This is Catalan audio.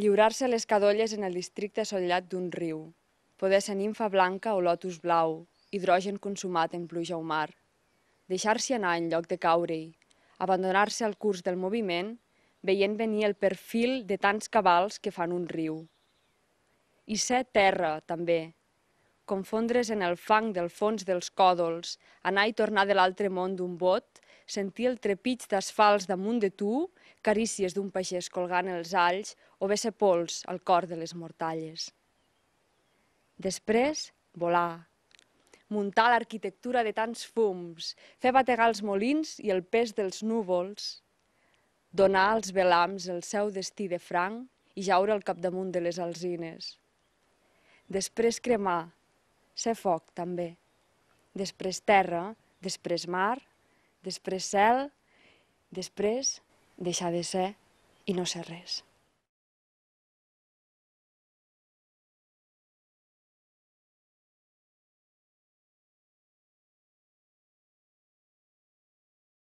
Lliurar-se les cadolles en el districte assolellat d'un riu, poder ser ninfa blanca o lotus blau, hidrogen consumat en pluja o mar, deixar-s'hi anar en lloc de caure-hi, abandonar-se al curs del moviment, veient venir el perfil de tants cabals que fan un riu. I ser terra, també, confondre's en el fang del fons dels còdols, anar i tornar de l'altre món d'un bot, sentir el trepig d'asfals damunt de tu, carícies d'un pagès colgant els alls o bé ser pols al cor de les mortalles. Després, volar, muntar l'arquitectura de tants fums, fer bategar els molins i el pes dels núvols, donar als velams el seu destí de franc i jaure al capdamunt de les alzines. Després cremar, ser foc també. Després terra, després mar, després cel, després deixar de ser i no ser res.